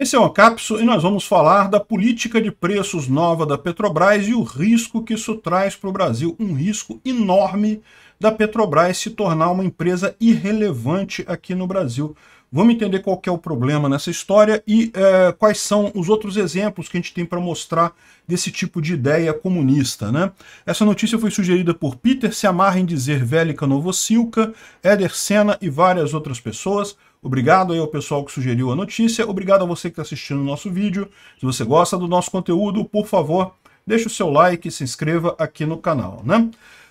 Esse é o Capso e nós vamos falar da política de preços nova da Petrobras e o risco que isso traz para o Brasil. Um risco enorme da Petrobras se tornar uma empresa irrelevante aqui no Brasil. Vamos entender qual é o problema nessa história e é, quais são os outros exemplos que a gente tem para mostrar desse tipo de ideia comunista. Né? Essa notícia foi sugerida por Peter, se amarra em dizer Vélica Novosilka, Eder Senna e várias outras pessoas. Obrigado aí ao pessoal que sugeriu a notícia, obrigado a você que está assistindo o nosso vídeo. Se você gosta do nosso conteúdo, por favor, deixe o seu like e se inscreva aqui no canal, né?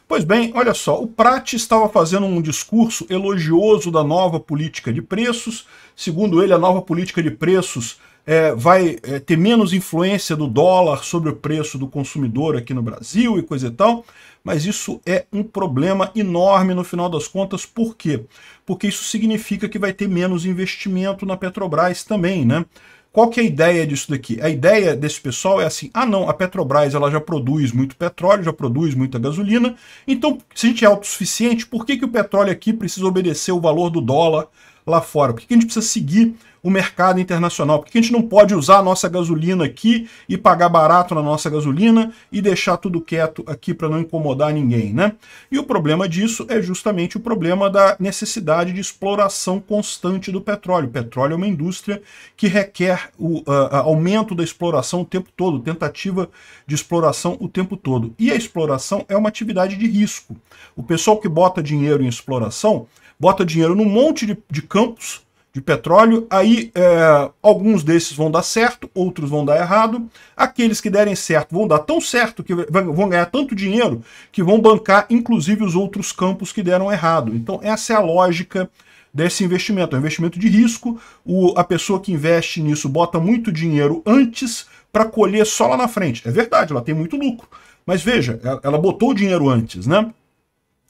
Pois bem, olha só, o Prati estava fazendo um discurso elogioso da nova política de preços. Segundo ele, a nova política de preços é, vai é, ter menos influência do dólar sobre o preço do consumidor aqui no Brasil e coisa e tal, mas isso é um problema enorme no final das contas, por quê? Porque isso significa que vai ter menos investimento na Petrobras também, né? Qual que é a ideia disso daqui? A ideia desse pessoal é assim, ah não, a Petrobras ela já produz muito petróleo, já produz muita gasolina, então se a gente é autossuficiente, por que, que o petróleo aqui precisa obedecer o valor do dólar lá fora? Por que a gente precisa seguir o mercado internacional? Por que a gente não pode usar a nossa gasolina aqui e pagar barato na nossa gasolina e deixar tudo quieto aqui para não incomodar ninguém, né? E o problema disso é justamente o problema da necessidade de exploração constante do petróleo. O petróleo é uma indústria que requer o uh, aumento da exploração o tempo todo, tentativa de exploração o tempo todo. E a exploração é uma atividade de risco. O pessoal que bota dinheiro em exploração bota dinheiro num monte de, de campos de petróleo, aí é, alguns desses vão dar certo, outros vão dar errado. Aqueles que derem certo vão dar tão certo que vão ganhar tanto dinheiro que vão bancar, inclusive, os outros campos que deram errado. Então, essa é a lógica desse investimento. É um investimento de risco. O, a pessoa que investe nisso bota muito dinheiro antes para colher só lá na frente. É verdade, ela tem muito lucro. Mas veja, ela botou o dinheiro antes, né?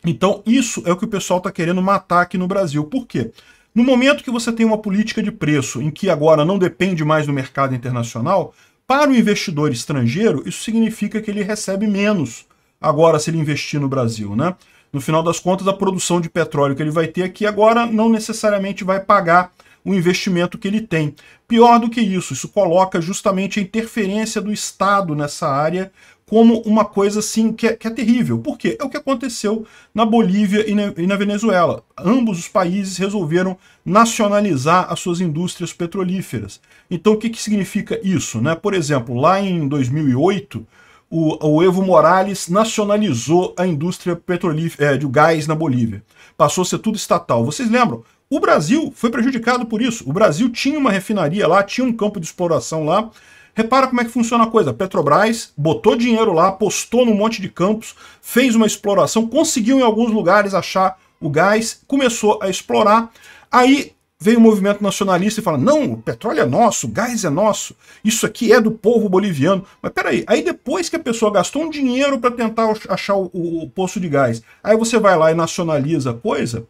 Então, isso é o que o pessoal está querendo matar aqui no Brasil. Por quê? No momento que você tem uma política de preço em que agora não depende mais do mercado internacional, para o investidor estrangeiro, isso significa que ele recebe menos agora se ele investir no Brasil, né? No final das contas, a produção de petróleo que ele vai ter aqui agora não necessariamente vai pagar o investimento que ele tem. Pior do que isso, isso coloca justamente a interferência do Estado nessa área como uma coisa assim que é, que é terrível. Por quê? É o que aconteceu na Bolívia e na, e na Venezuela. Ambos os países resolveram nacionalizar as suas indústrias petrolíferas. Então, o que, que significa isso? Né? Por exemplo, lá em 2008, o, o, Evo Morales nacionalizou a indústria petrolífera, é, de gás na Bolívia. Passou a ser tudo estatal. Vocês lembram? O Brasil foi prejudicado por isso. O Brasil tinha uma refinaria lá, tinha um campo de exploração lá, Repara como é que funciona a coisa. Petrobras botou dinheiro lá, apostou num monte de campos, fez uma exploração, conseguiu em alguns lugares achar o gás, começou a explorar. Aí veio o movimento nacionalista e fala: não, o petróleo é nosso, o gás é nosso, isso aqui é do povo boliviano. Mas peraí, aí depois que a pessoa gastou um dinheiro para tentar achar o, o, o, poço de gás, aí você vai lá e nacionaliza a coisa.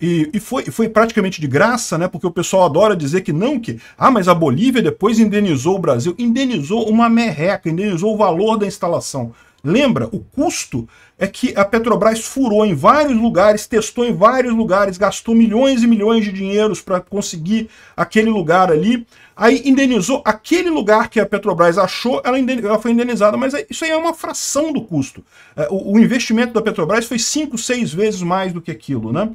E, e foi, foi praticamente de graça, né? Porque o pessoal adora dizer que não, que. Ah, mas a Bolívia depois indenizou o Brasil. Indenizou uma merreca, indenizou o valor da instalação. Lembra? O custo é que a Petrobras furou em vários lugares, testou em vários lugares, gastou milhões e milhões de dinheiros para conseguir aquele lugar ali. Aí indenizou aquele lugar que a Petrobras achou, ela, ela foi indenizada, mas é, isso aí é uma fração do custo. É, o, o investimento da Petrobras foi 5, 6 vezes mais do que aquilo, né?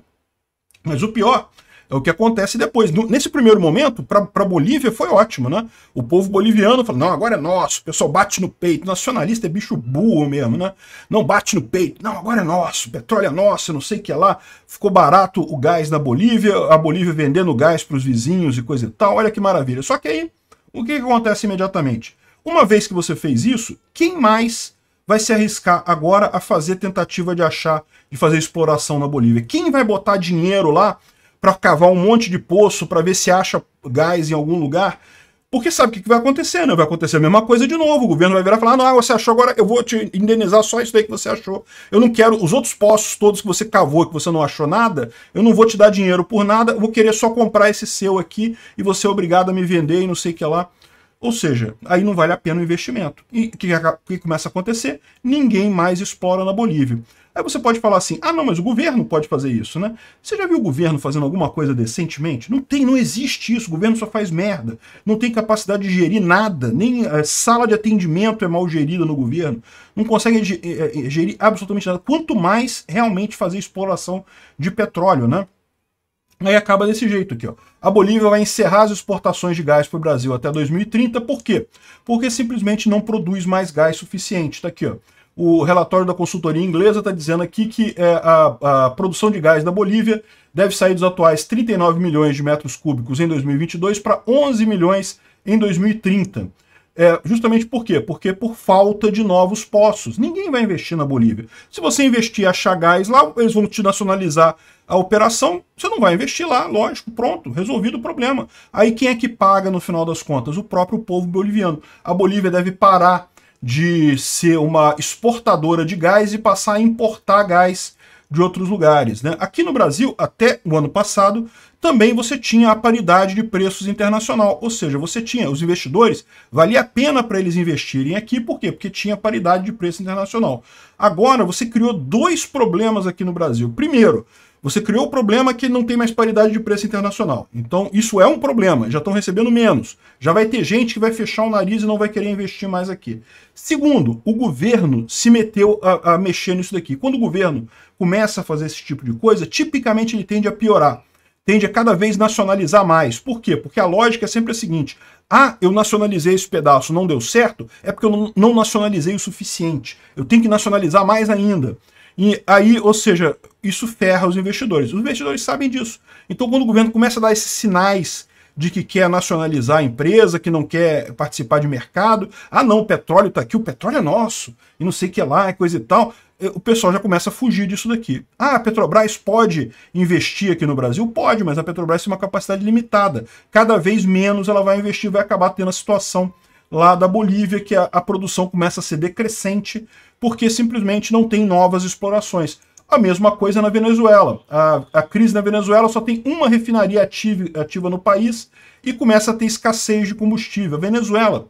Mas o pior é o que acontece depois. Nesse primeiro momento, para a Bolívia foi ótimo, né? O povo boliviano falou: não, agora é nosso, o pessoal bate no peito. Nacionalista é bicho burro mesmo, né? Não bate no peito, não, agora é nosso, petróleo é nosso, não sei o que lá. Ficou barato o gás da Bolívia, a Bolívia vendendo gás para os vizinhos e coisa e tal. Olha que maravilha. Só que aí, o que acontece imediatamente? Uma vez que você fez isso, quem mais vai se arriscar agora a fazer tentativa de achar, de fazer exploração na Bolívia? Quem vai botar dinheiro lá para cavar um monte de poço para ver se acha gás em algum lugar? Porque sabe o que vai acontecer, né? Vai acontecer a mesma coisa de novo. O governo vai virar e falar: ah, não, você achou agora, eu vou te indenizar só isso aí que você achou. Eu não quero os outros poços todos que você cavou, que você não achou nada, eu não vou te dar dinheiro por nada, vou querer só comprar esse seu aqui e você é obrigado a me vender e não sei o que lá. Ou seja, aí não vale a pena o investimento. E o que, que começa a acontecer? Ninguém mais explora na Bolívia. Aí você pode falar assim: ah, não, mas o governo pode fazer isso, né? Você já viu o governo fazendo alguma coisa decentemente? Não tem, não existe isso. O governo só faz merda. Não tem capacidade de gerir nada. Nem é, sala de atendimento é mal gerida no governo. Não consegue eh, eh, gerir absolutamente nada. Quanto mais realmente fazer exploração de petróleo, né? Aí acaba desse jeito aqui, ó. A Bolívia vai encerrar as exportações de gás para o Brasil até 2030, por quê? Porque simplesmente não produz mais gás suficiente. Tá aqui, ó. O relatório da consultoria inglesa está dizendo aqui que é, a, a produção de gás da Bolívia deve sair dos atuais 39 milhões de metros cúbicos em 2022 para 11 milhões em 2030. É, justamente por quê? Porque por falta de novos poços. Ninguém vai investir na Bolívia. Se você investir achar gás lá, eles vão te nacionalizar a operação, você não vai investir lá, lógico, pronto, resolvido o problema. Aí quem é que paga no final das contas? O próprio povo boliviano. A Bolívia deve parar de ser uma exportadora de gás e passar a importar gás de outros lugares. Né? Aqui no Brasil, até o ano passado, também você tinha a paridade de preços internacional, ou seja, você tinha os investidores, valia a pena para eles investirem aqui, por quê? Porque tinha paridade de preço internacional. Agora, você criou dois problemas aqui no Brasil. Primeiro, você criou o problema que não tem mais paridade de preço internacional. Então, isso é um problema. Já estão recebendo menos. Já vai ter gente que vai fechar o nariz e não vai querer investir mais aqui. Segundo, o governo se meteu a, a mexer nisso daqui. Quando o governo começa a fazer esse tipo de coisa, tipicamente ele tende a piorar. Tende a cada vez nacionalizar mais. Por quê? Porque a lógica é sempre a seguinte: ah, eu nacionalizei esse pedaço, não deu certo, é porque eu não, não, nacionalizei o suficiente. Eu tenho que nacionalizar mais ainda. E aí, ou seja, isso ferra os investidores. Os investidores sabem disso. Então, quando o governo começa a dar esses sinais de que quer nacionalizar a empresa, que não quer participar de mercado, ah, não, o petróleo está aqui, o petróleo é nosso, e não sei o que lá, é coisa e tal, eh, o pessoal já começa a fugir disso daqui. Ah, a Petrobras pode investir aqui no Brasil? Pode, mas a Petrobras tem uma capacidade limitada. Cada vez menos ela vai investir, vai acabar tendo a situação lá da Bolívia, que a, a produção começa a ser decrescente, porque simplesmente não tem novas explorações. A mesma coisa na Venezuela. A, a crise na Venezuela só tem uma refinaria ativa, ativa no país e começa a ter escassez de combustível. A Venezuela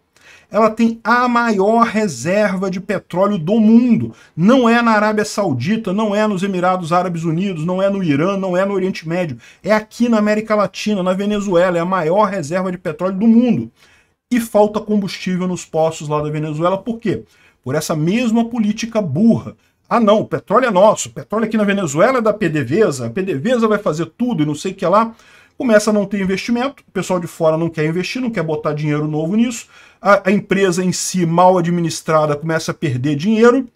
ela tem a maior reserva de petróleo do mundo. Não é na Arábia Saudita, não é nos Emirados Árabes Unidos, não é no Irã, não é no Oriente Médio. É aqui na América Latina, na Venezuela, é a maior reserva de petróleo do mundo. E falta combustível nos poços lá da Venezuela, por quê? Por essa mesma política burra ah, não, o petróleo é nosso, o petróleo aqui na Venezuela é da PDVSA, a PDVSA vai fazer tudo e não sei o que lá. Começa a não ter investimento, o pessoal de fora não quer investir, não quer botar dinheiro novo nisso, a, a empresa em si mal administrada começa a perder dinheiro.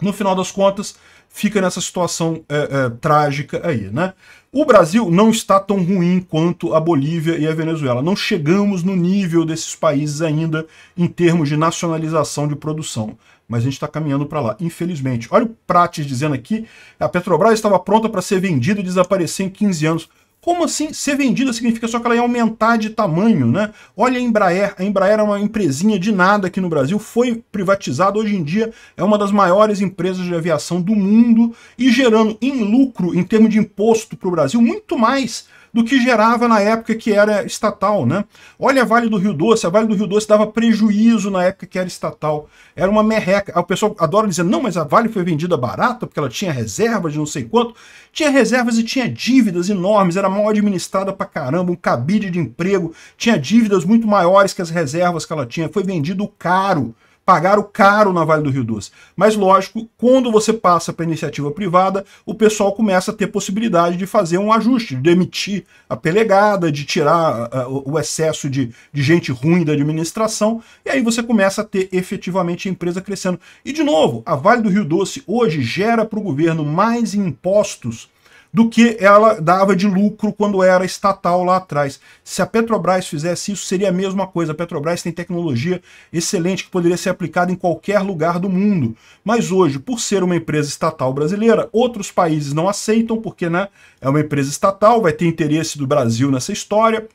No final das contas, fica nessa situação é, é, trágica aí, né? O Brasil não está tão ruim quanto a Bolívia e a Venezuela. Não chegamos no nível desses países ainda em termos de nacionalização de produção. Mas a gente está caminhando para lá, infelizmente. Olha o Prates dizendo aqui, a Petrobras estava pronta para ser vendida e desaparecer em 15 anos. Como assim ser vendida significa só que ela ia aumentar de tamanho, né? Olha a Embraer, a Embraer era é uma empresinha de nada aqui no Brasil, foi privatizada, hoje em dia é uma das maiores empresas de aviação do mundo e gerando em lucro, em termos de imposto para o Brasil, muito mais do que gerava na época que era estatal. Né? Olha a Vale do Rio Doce, a Vale do Rio Doce dava prejuízo na época que era estatal. Era uma merreca. O pessoal adora dizer, não, mas a Vale foi vendida barata porque ela tinha reservas de não sei quanto. Tinha reservas e tinha dívidas enormes, era mal administrada pra caramba, um cabide de emprego, tinha dívidas muito maiores que as reservas que ela tinha. Foi vendido caro pagaram caro na Vale do Rio Doce. Mas lógico, quando você passa para iniciativa privada, o pessoal começa a ter possibilidade de fazer um ajuste, de demitir a pelegada, de tirar uh, o excesso de, de gente ruim da administração, e aí você começa a ter efetivamente a empresa crescendo. E de novo, a Vale do Rio Doce hoje gera para o governo mais impostos do que ela dava de lucro quando era estatal lá atrás. Se a Petrobras fizesse isso, seria a mesma coisa. A Petrobras tem tecnologia excelente que poderia ser aplicada em qualquer lugar do mundo. Mas hoje, por ser uma empresa estatal brasileira, outros países não aceitam, porque né, é uma empresa estatal, vai ter interesse do Brasil nessa história.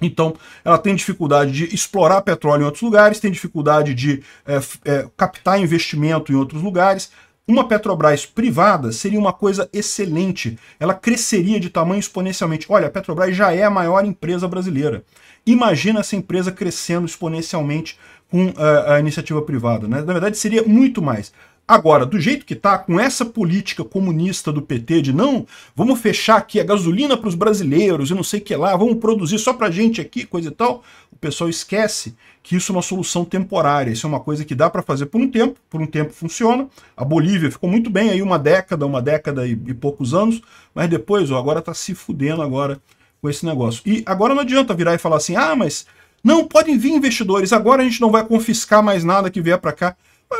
Então, ela tem dificuldade de explorar petróleo em outros lugares, tem dificuldade de é, é, captar investimento em outros lugares. Uma Petrobras privada seria uma coisa excelente. Ela cresceria de tamanho exponencialmente. Olha, a Petrobras já é a maior empresa brasileira. Imagina essa empresa crescendo exponencialmente com a, eh, a iniciativa privada. Né? Na verdade, seria muito mais. Agora, do jeito que está, com essa política comunista do PT de não, vamos fechar aqui a gasolina para os brasileiros e não sei o que lá, vamos produzir só para gente aqui, coisa e tal, o pessoal esquece que isso é uma solução temporária, isso é uma coisa que dá para fazer por um tempo, por um tempo funciona. A Bolívia ficou muito bem aí uma década, uma década e, e poucos anos, mas depois, ó, agora está se fudendo agora com esse negócio. E agora não adianta virar e falar assim, ah, mas não, podem vir investidores, agora a gente não vai confiscar mais nada que vier para cá.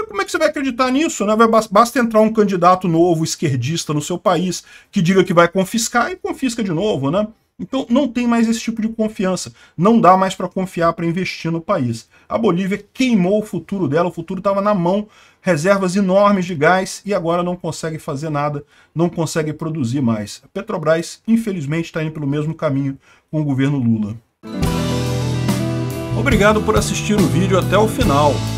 Como é que você vai acreditar nisso? Né? Basta entrar um candidato novo, esquerdista, no seu país, que diga que vai confiscar e confisca de novo, né? Então não tem mais esse tipo de confiança. Não dá mais para confiar para investir no país. A Bolívia queimou o futuro dela, o futuro estava na mão, reservas enormes de gás e agora não consegue fazer nada, não consegue produzir mais. A Petrobras, infelizmente, está indo pelo mesmo caminho com o governo Lula. Obrigado por assistir o vídeo até o final.